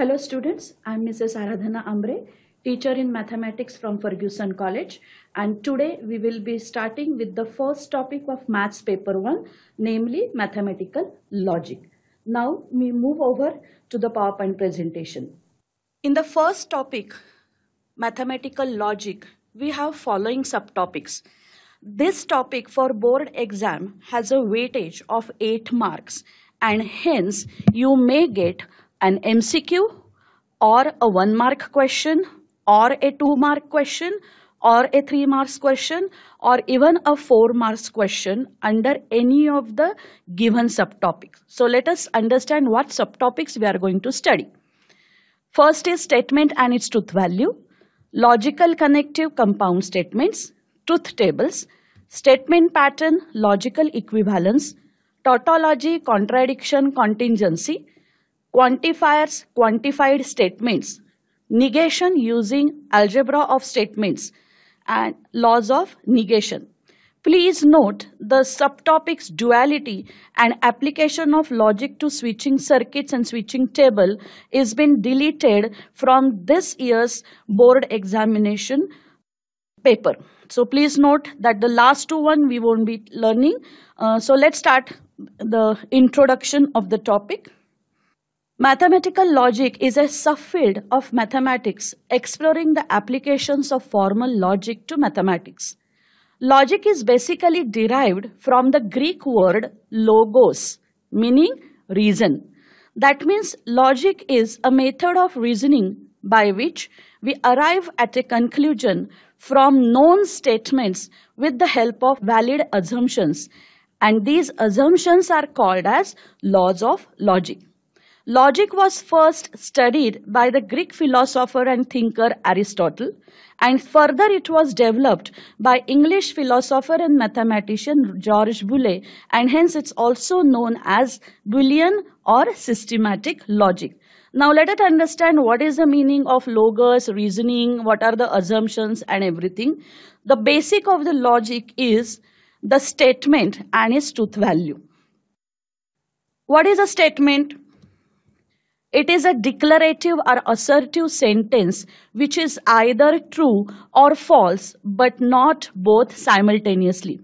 Hello students, I'm Mrs. Aradhana Ambre, teacher in mathematics from Ferguson College and today we will be starting with the first topic of maths paper 1 namely mathematical logic. Now we move over to the PowerPoint presentation. In the first topic mathematical logic we have following subtopics. This topic for board exam has a weightage of 8 marks and hence you may get an MCQ or a one mark question or a two mark question or a three marks question or even a four marks question under any of the given subtopics. So let us understand what subtopics we are going to study. First is statement and its truth value, logical connective compound statements, truth tables, statement pattern, logical equivalence, tautology, contradiction, contingency, quantifiers, quantified statements, negation using algebra of statements, and laws of negation. Please note the subtopics duality and application of logic to switching circuits and switching table is been deleted from this year's board examination paper. So please note that the last two one we won't be learning. Uh, so let's start the introduction of the topic. Mathematical logic is a subfield of mathematics exploring the applications of formal logic to mathematics. Logic is basically derived from the Greek word logos, meaning reason. That means logic is a method of reasoning by which we arrive at a conclusion from known statements with the help of valid assumptions. And these assumptions are called as laws of logic. Logic was first studied by the Greek philosopher and thinker Aristotle, and further it was developed by English philosopher and mathematician George Boole, and hence it's also known as Boolean or systematic logic. Now let us understand what is the meaning of logos, reasoning, what are the assumptions and everything. The basic of the logic is the statement and its truth value. What is a statement? It is a declarative or assertive sentence which is either true or false but not both simultaneously.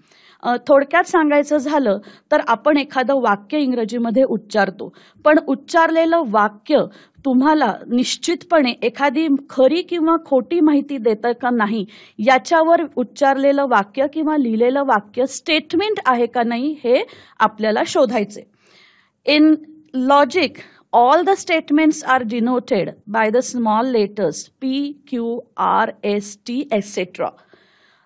थोडक्यात सांगायचं झालं तर आपण एखादं वाक्य इंग्रजीमध्ये उच्चारतो पण उच्चारलेलं वाक्य तुम्हाला निश्चितपणे एखादी खरी किंवा खोटी माहिती देतं का नाही याच्यावर उच्चारलेलं वाक्य किंवा लिहिलेलं वाक्य स्टेटमेंट आहे का नाही हे आपल्याला शोधायचे in logic all the statements are denoted by the small letters P, Q, R, S, T, etc.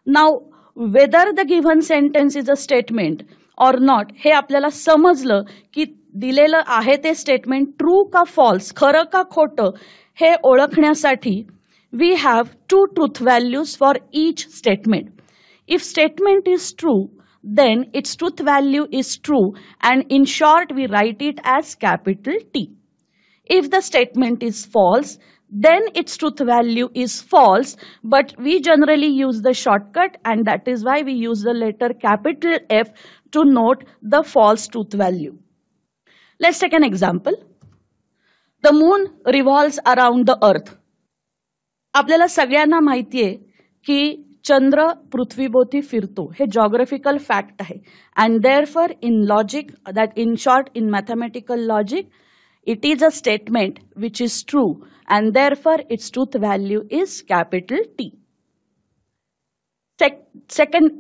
Now, whether the given sentence is a statement or not, हे आपल्याला समजलं की dilela आहे statement true ka false, खरं का खोटं हे sati. we have two truth values for each statement. If statement is true, then its truth value is true and in short we write it as capital T. If the statement is false, then its truth value is false but we generally use the shortcut and that is why we use the letter capital F to note the false truth value. Let's take an example. The moon revolves around the earth. आपल्याला सगळ्यांना माहिती की चंद्र पृथ्वीभोवती फिरतो हे geographical fact आहे and therefore in logic that in short in mathematical logic it is a statement which is true and therefore its truth value is capital T second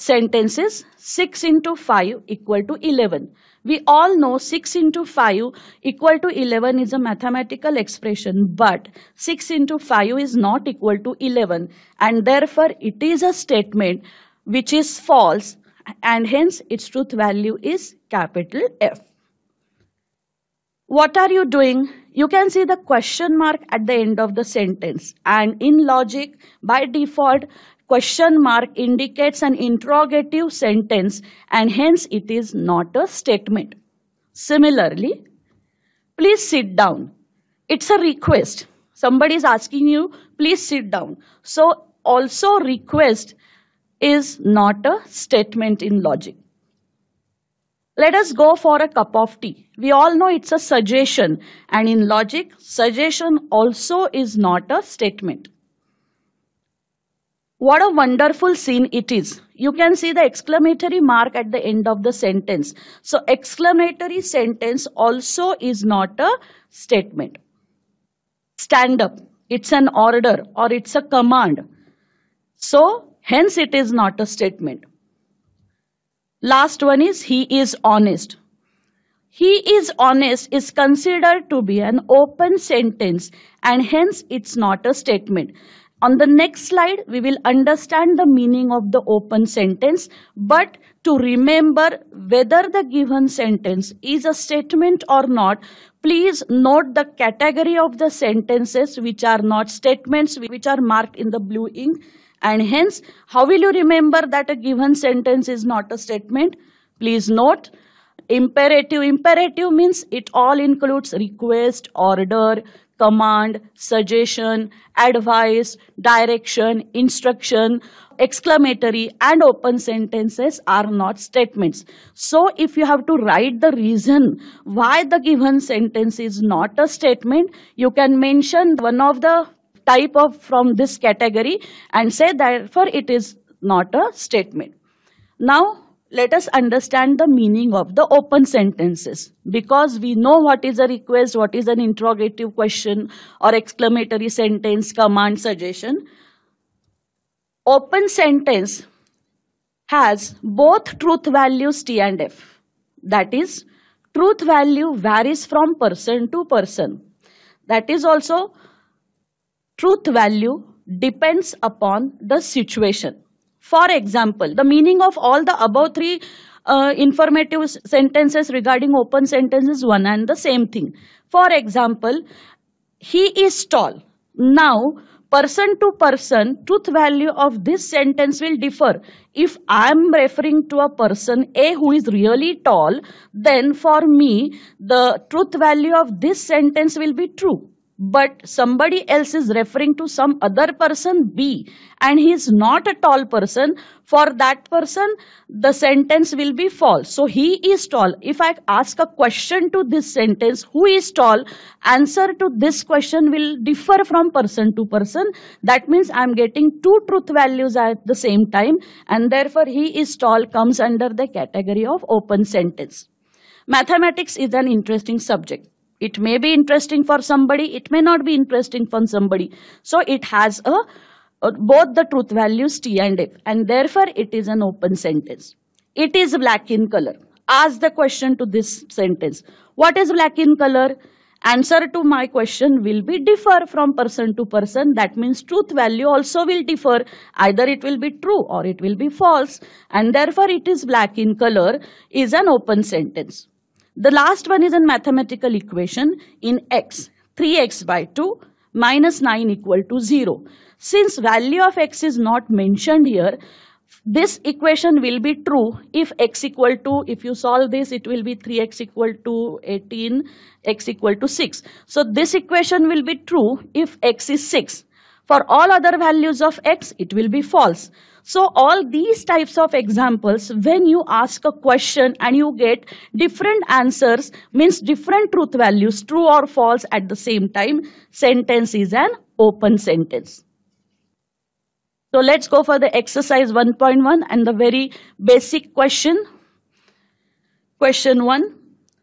sentences 6 into 5 equal to 11. We all know 6 into 5 equal to 11 is a mathematical expression but 6 into 5 is not equal to 11 and therefore it is a statement which is false and hence its truth value is capital F. What are you doing? You can see the question mark at the end of the sentence and in logic by default Question mark indicates an interrogative sentence and hence it is not a statement. Similarly, please sit down. It's a request. Somebody is asking you, please sit down. So also request is not a statement in logic. Let us go for a cup of tea. We all know it's a suggestion and in logic, suggestion also is not a statement. What a wonderful scene it is. You can see the exclamatory mark at the end of the sentence. So exclamatory sentence also is not a statement. Stand up. It's an order or it's a command. So hence it is not a statement. Last one is he is honest. He is honest is considered to be an open sentence and hence it's not a statement. On the next slide, we will understand the meaning of the open sentence, but to remember whether the given sentence is a statement or not, please note the category of the sentences which are not statements which are marked in the blue ink and hence how will you remember that a given sentence is not a statement? Please note imperative. Imperative means it all includes request, order, command, suggestion, advice, direction, instruction, exclamatory and open sentences are not statements. So if you have to write the reason why the given sentence is not a statement, you can mention one of the type of from this category and say therefore it is not a statement. Now let us understand the meaning of the open sentences because we know what is a request, what is an interrogative question or exclamatory sentence, command, suggestion. Open sentence has both truth values T and F. That is, truth value varies from person to person. That is also truth value depends upon the situation. For example, the meaning of all the above three uh, informative sentences regarding open sentences one and the same thing. For example, he is tall. Now, person to person, truth value of this sentence will differ. If I am referring to a person A who is really tall, then for me, the truth value of this sentence will be true but somebody else is referring to some other person B and he is not a tall person, for that person the sentence will be false. So he is tall. If I ask a question to this sentence, who is tall, answer to this question will differ from person to person. That means I am getting two truth values at the same time and therefore he is tall comes under the category of open sentence. Mathematics is an interesting subject it may be interesting for somebody, it may not be interesting for somebody. So it has a, a both the truth values T and F and therefore it is an open sentence. It is black in color. Ask the question to this sentence. What is black in color? Answer to my question will be differ from person to person. That means truth value also will differ. Either it will be true or it will be false. And therefore it is black in color is an open sentence. The last one is a mathematical equation in x. 3x by 2 minus 9 equal to 0. Since value of x is not mentioned here, this equation will be true if x equal to, if you solve this, it will be 3x equal to 18, x equal to 6. So this equation will be true if x is 6. For all other values of x, it will be false. So all these types of examples, when you ask a question and you get different answers, means different truth values, true or false at the same time, sentence is an open sentence. So let's go for the exercise 1.1 and the very basic question. Question 1.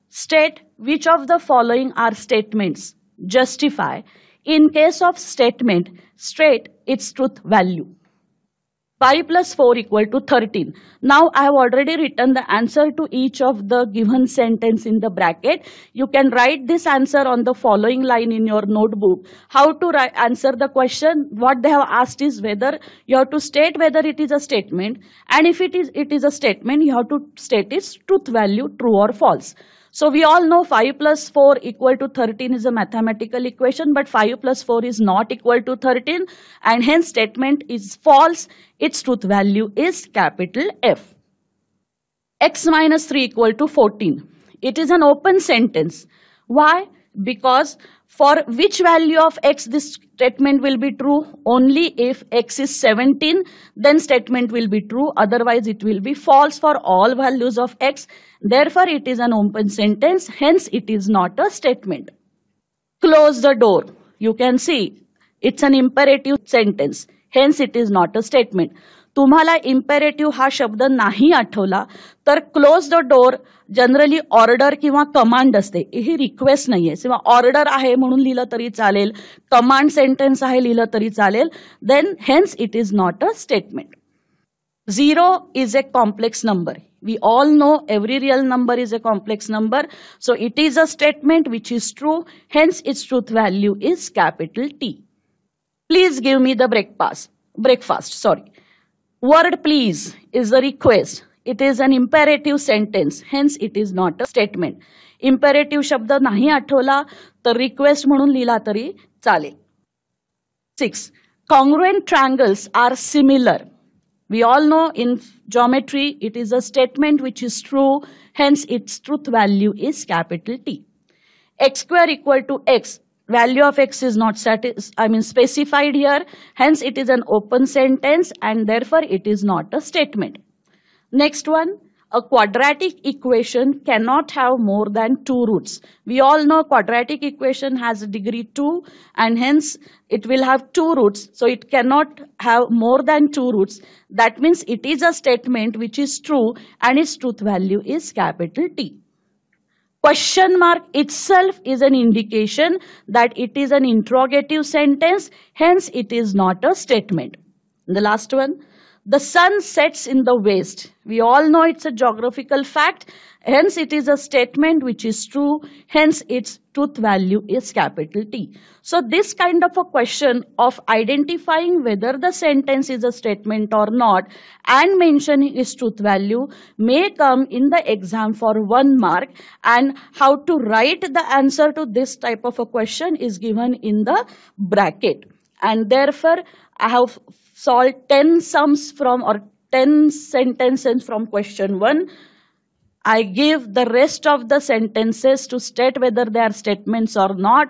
State which of the following are statements. Justify. In case of statement, state its truth value. 5 plus 4 equal to 13. Now I have already written the answer to each of the given sentence in the bracket. You can write this answer on the following line in your notebook. How to answer the question, what they have asked is whether you have to state whether it is a statement and if it is, it is a statement you have to state its truth value true or false. So we all know 5 plus 4 equal to 13 is a mathematical equation, but 5 plus 4 is not equal to 13 and hence statement is false. Its truth value is capital F. x minus 3 equal to 14. It is an open sentence. Why? because for which value of x this statement will be true only if x is 17 then statement will be true otherwise it will be false for all values of x therefore it is an open sentence hence it is not a statement close the door you can see it's an imperative sentence hence it is not a statement Tumhala imperative ha शब्द nahi आठवला तर close the door. Generally order किंवा command असते ही request नाहीये किंवा order आहे म्हणून लिहिलं तरी चालेल कमांड सेंटेन्स आहे लिहिलं तरी चालेल then hence it is not a statement zero is a complex we all know every real number is a complex number so it is a statement which is true hence its truth value is capital t please give me the breakfast breakfast sorry word please is a request it is an imperative sentence hence it is not a statement imperative शब्द nahi atola, तर request म्हणून लिहिला तरी चालेल congruent triangles are similar. We all know in geometry it is a statement which is true, hence its truth value is capital T. x square equal to x, value of x is not I mean specified here, hence it is an open sentence and therefore it is not a statement. Next one, a quadratic equation cannot have more than two roots. We all know quadratic equation has a degree 2 and hence it will have two roots. So it cannot have more than two roots. That means it is a statement which is true and its truth value is capital T. Question mark itself is an indication that it is an interrogative sentence. Hence it is not a statement. the last one the sun sets in the west. We all know it's a geographical fact. Hence, it is a statement which is true. Hence, its truth value is capital T. So, this kind of a question of identifying whether the sentence is a statement or not and mentioning its truth value may come in the exam for one mark and how to write the answer to this type of a question is given in the bracket. And therefore, I have solve 10 sums from or 10 sentences from question 1. I give the rest of the sentences to state whether they are statements or not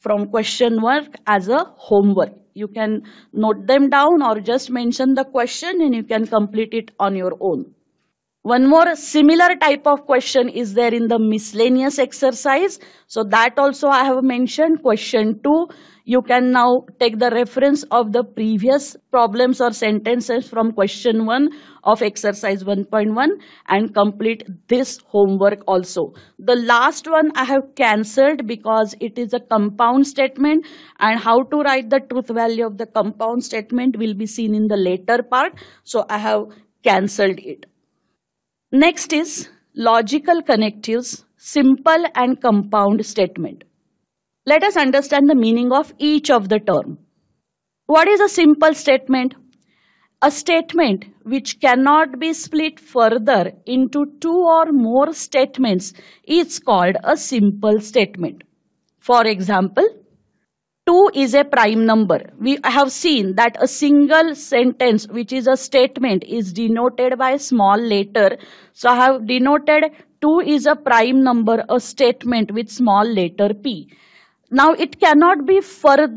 from question work as a homework. You can note them down or just mention the question and you can complete it on your own. One more similar type of question is there in the miscellaneous exercise. So that also I have mentioned question 2 you can now take the reference of the previous problems or sentences from question 1 of exercise 1.1 and complete this homework also. The last one I have cancelled because it is a compound statement and how to write the truth value of the compound statement will be seen in the later part. So I have cancelled it. Next is logical connectives, simple and compound statement. Let us understand the meaning of each of the term. What is a simple statement? A statement which cannot be split further into two or more statements is called a simple statement. For example, 2 is a prime number. We have seen that a single sentence which is a statement is denoted by small letter. So I have denoted 2 is a prime number, a statement with small letter p. Now it cannot be further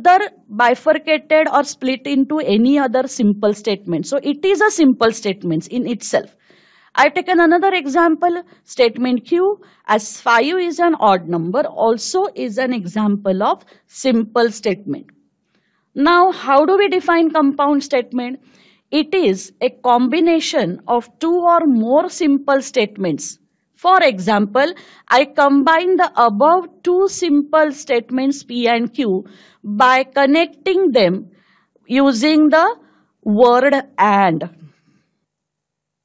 bifurcated or split into any other simple statement. So it is a simple statement in itself. I've taken another example, statement Q as 5 is an odd number also is an example of simple statement. Now how do we define compound statement? It is a combination of two or more simple statements for example, I combine the above two simple statements P and Q by connecting them using the word AND.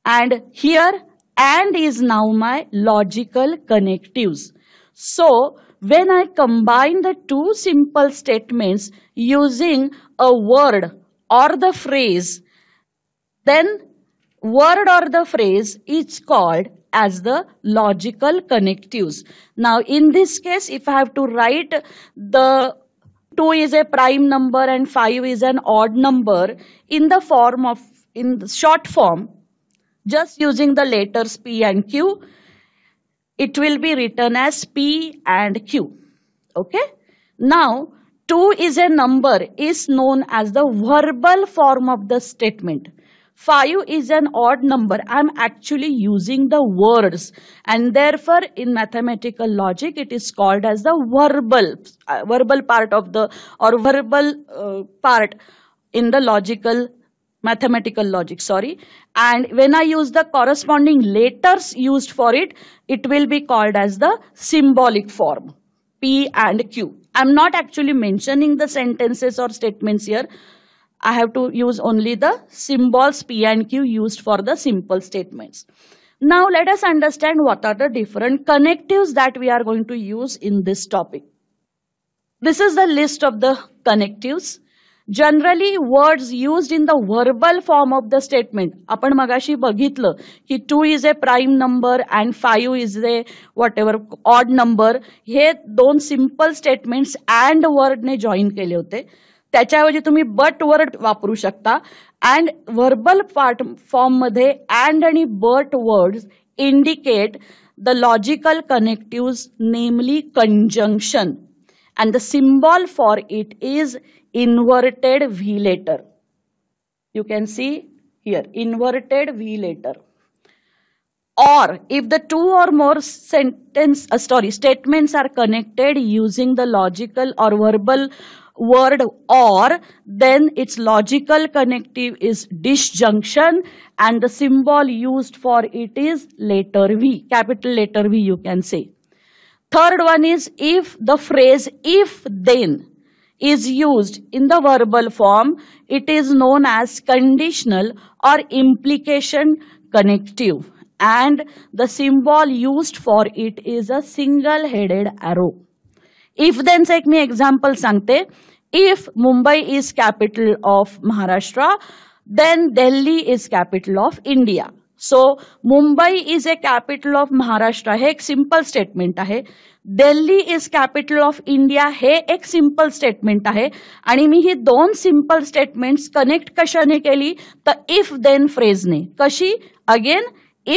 And here AND is now my logical connectives. So, when I combine the two simple statements using a word or the phrase, then word or the phrase is called as the logical connectives. Now, in this case, if I have to write the 2 is a prime number and 5 is an odd number in the form of, in short form, just using the letters P and Q, it will be written as P and Q. Okay? Now, 2 is a number is known as the verbal form of the statement. 5 is an odd number. I'm actually using the words and therefore in mathematical logic it is called as the verbal, uh, verbal part of the or verbal uh, part in the logical mathematical logic sorry and when I use the corresponding letters used for it it will be called as the symbolic form P and Q. I'm not actually mentioning the sentences or statements here I have to use only the symbols P and Q used for the simple statements. Now let us understand what are the different connectives that we are going to use in this topic. This is the list of the connectives. Generally, words used in the verbal form of the statement. Apan magashi bagitla ki 2 is a prime number and 5 is a whatever odd number. He don simple statements and word ne join ke liyote. त्याच्याऐवजी तुम्ही but word वापरू शकता and verbal part फॉर्ममध्ये and आणि but words indicate the logical connectives namely conjunction and the symbol for it is inverted V letter you can see here inverted V letter or if the two or more sentence uh, sorry statements are connected using the logical or verbal word or, then its logical connective is disjunction and the symbol used for it is letter V, capital letter V you can say. Third one is if the phrase if then is used in the verbal form, it is known as conditional or implication connective and the symbol used for it is a single headed arrow. If say एक मी example सांगते if Mumbai is capital of Maharashtra then Delhi is capital of India so Mumbai is a capital of Maharashtra हे एक simple statement आहे Delhi is capital of India हे एक simple statement आहे आणि मी ही दोन सिंपल स्टेटमेंट्स कनेक्ट कशाने केली तर इफ देन फ्रेजने कशी again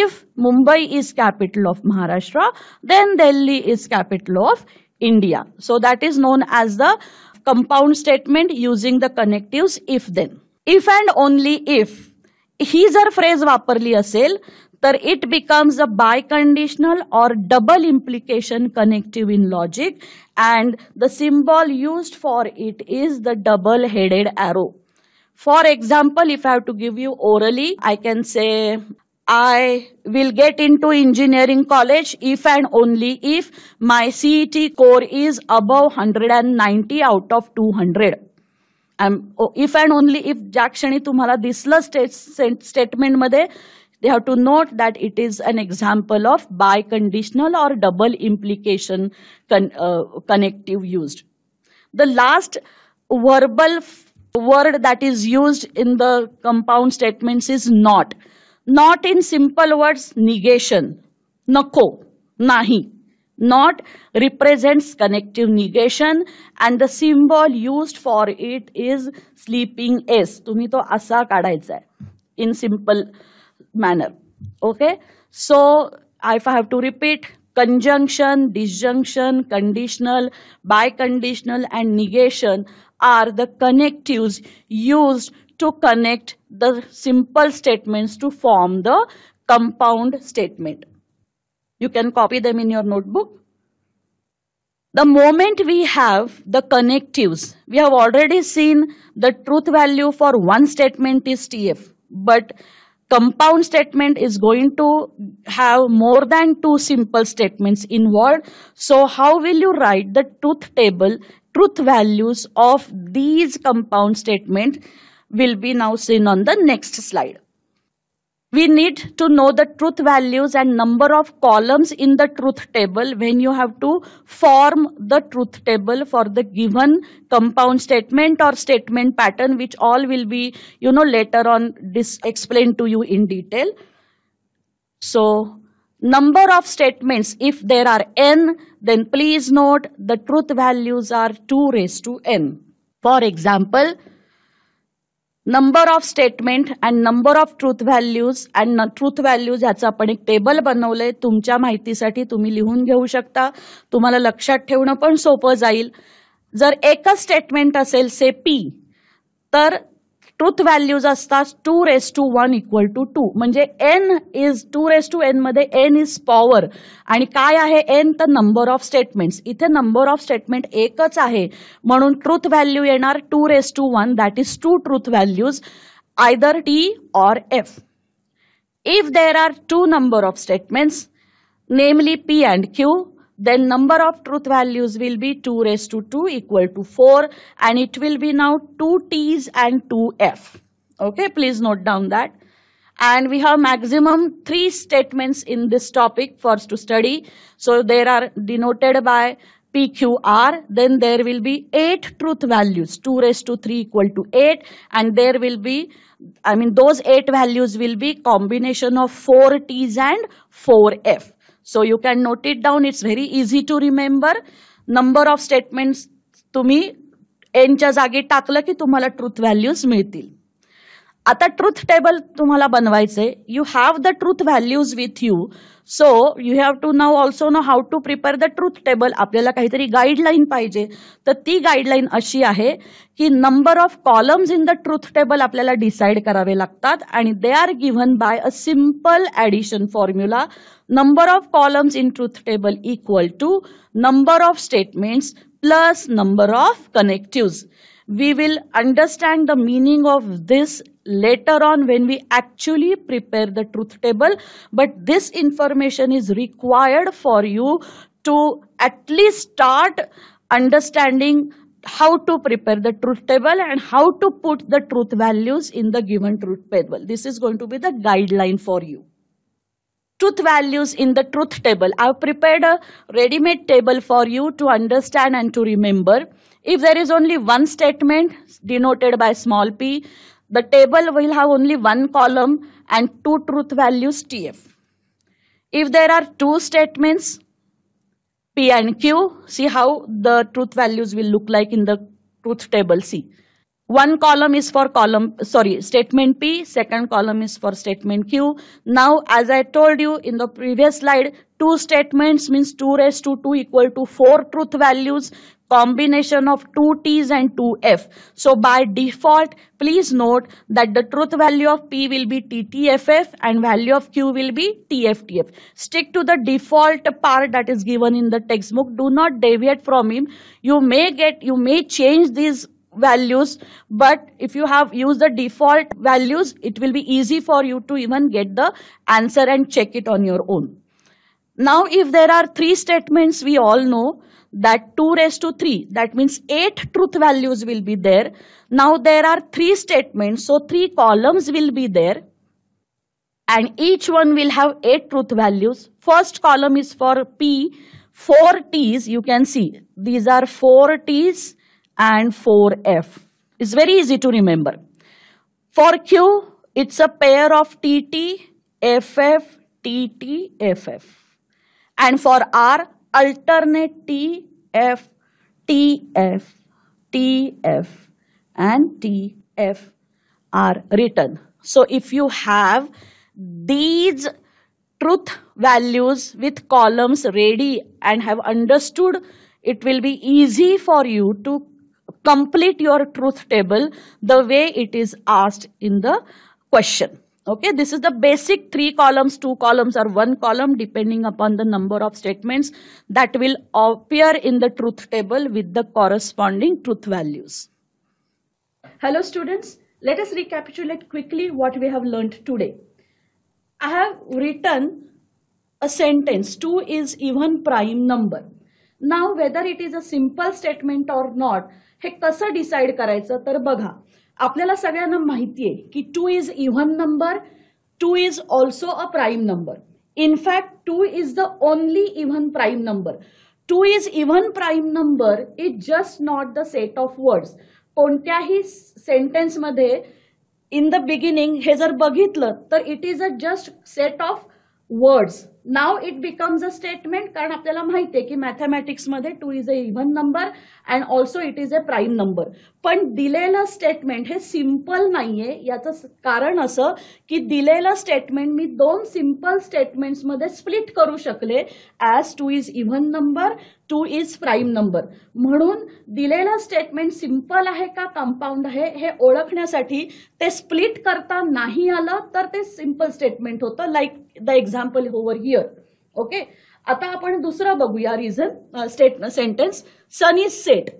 if Mumbai is capital of Maharashtra then Delhi is capital of India. So that is known as the compound statement using the connectives if then. If and only if he is a phrase properly asel, it becomes a biconditional or double implication connective in logic and the symbol used for it is the double headed arrow. For example, if I have to give you orally, I can say I will get into engineering college if and only if my CET core is above 190 out of 200. I'm, oh, if and only if ज्या क्षणी तुम्हाला दिसलं state they have to note that it is an example of biconditional or double implication con, uh, connective used. The last verbal word that is used in the compound statements is not not in simple words negation, nako, nahi. Not represents connective negation and the symbol used for it is sleeping S. तुम्ही तो asa काढायचा in simple manner. Okay. So if I have to repeat conjunction, disjunction, conditional, biconditional and negation are the connectives used to connect the simple statements to form the compound statement. You can copy them in your notebook. The moment we have the connectives, we have already seen the truth value for one statement is TF, but compound statement is going to have more than two simple statements involved. So how will you write the truth table, truth values of these compound statements will be now seen on the next slide. We need to know the truth values and number of columns in the truth table when you have to form the truth table for the given compound statement or statement pattern which all will be you know later on explained to you in detail. So number of statements if there are n then please note the truth values are 2 raised to n. For example number of statement and number of truth values and truth values ह्याचं आपण एक table बनवलंय तुमच्या माहितीसाठी तुम्ही लिहून घेऊ शकता तुम्हाला लक्षात ठेवणं पण सोपं जाईल जर एकच स्टेटमेंट असेल से पी तर truth values two raise two one equal to two म्हणजे N is two raise two N मध्य एन इज पॉवर का एन तर नंबर ऑफ स्टेटमेंट्स इथे नंबर ऑफ स्टेटमेंट एकच आहे म्हणून truth value two raise two one that is two truth values either T और F if there are two number of statements namely P and Q then number of truth values will be 2 raised to 2 equal to 4 and it will be now 2 t's and 2 f okay please note down that and we have maximum three statements in this topic for us to study so there are denoted by PQR, then there will be 8 truth values, 2 raised to 3 equal to 8 and there will be, I mean those 8 values will be combination of 4 T's and 4 F. So you can note it down it's very easy to remember number of statements तुम्ही एनच्या जागी टाकलं की तुम्हाला truth values मिळतील आता truth table तुम्हाला बनवायचे you have the truth values with you so you have to now also know how to prepare the truth table आपल्याला काहीतरी गाईडलाईन पाहिजे तर ती गाईडलाईन अशी आहे की number of columns in the truth table आपल्याला डिसाईड करावे लागतात आणि they are given by a simple addition formula number of columns in truth table equal to number of statements plus number of connectives we will understand the meaning of this later on when we actually prepare the truth table. But this information is required for you to at least start understanding how to prepare the truth table and how to put the truth values in the given truth table. This is going to be the guideline for you. Truth values in the truth table. I've prepared a ready-made table for you to understand and to remember. If there is only one statement denoted by small p, the table will have only one column and two truth values TF. If there are two statements, P and Q, see how the truth values will look like in the truth table C. One column is for column, sorry, statement P, second column is for statement Q. Now, as I told you in the previous slide, two statements means 2 raised to 2 equal to 4 truth values combination of 2t's and 2f. So by default, please note that the truth value of p will be ttff and value of q will be tftf. Stick to the default part that is given in the textbook. Do not deviate from him. You may get, you may change these values but if you have used the default values it will be easy for you to even get the answer and check it on your own now if there are three statements we all know that 2 raised to 3 that means 8 truth values will be there now there are 3 statements so 3 columns will be there and each one will have 8 truth values first column is for P 4 T's you can see these are 4 T's and 4 F it's very easy to remember for Q it's a pair of TT FF TT FF and for R alternate T, F, T, F, T, F and T, F are written. So if you have these truth values with columns ready and have understood, it will be easy for you to complete your truth table the way it is asked in the question okay this is the basic three columns two columns or one column depending upon the number of statements that will appear in the truth table with the corresponding truth values hello students let us recapitulate quickly what we have learned today i have written a sentence 2 is even prime number now whether it is a simple statement or not हे कसं decide करायचं तर बघा आपल्याला सगळ्यांना माहिती आहे की two is even number two is also a prime number in fact two is the only even prime number two is even prime number is just not the set of words कोणत्याही सेंटेन्समध्ये इन द बिगिनिंग हे जर बघितलं तर it is a just set of words now it becomes a statement कारण आपल्याला माहिती आहे की मध्ये two is a even number and also it is a prime number पण दिलेलं स्टेटमेंट हे सिम्पल नाहीये याचं कारण असं की दिलेलं स्टेटमेंट मी दोन सिम्पल मध्ये स्प्लिट करू शकले as two is even number two is prime number म्हणून दिलेलं स्टेटमेंट सिम्पल आहे का कंपाऊंड आहे हे ओळखण्यासाठी ते स्प्लिट करता नाही आलं तर ते सिम्पल स्टेटमेंट होतं like the example however Okay. Ata apan dusra baguya reason uh, statement uh, sentence. Sun is set.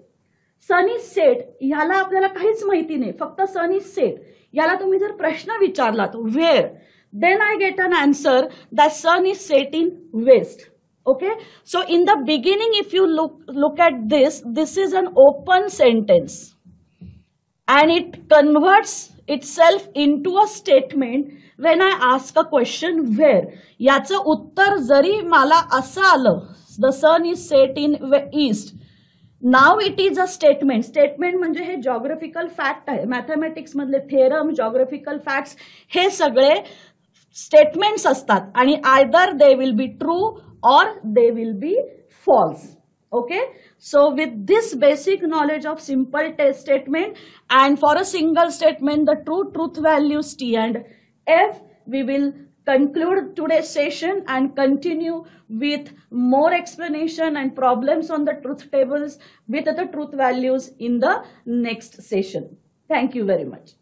Sun is set. Yala apnala kahit mahiti ne. Fakta sun is set. Yala tumi jar prashna vicharla to where. Then I get an answer that sun is setting west. Okay. So in the beginning, if you look look at this, this is an open sentence. And it converts itself into a statement when I ask a question where याचं उत्तर जरी मला असं आलं the sun is set in east now it is a statement statement म्हणजे हे geographical fact आहे mathematics मधले theorem geographical facts हे सगळे स्टेटमेंट्स असतात आणि either they will be true or they will be false okay so with this basic knowledge of simple test statement and for a single statement the true truth values t and f we will conclude today's session and continue with more explanation and problems on the truth tables with the truth values in the next session thank you very much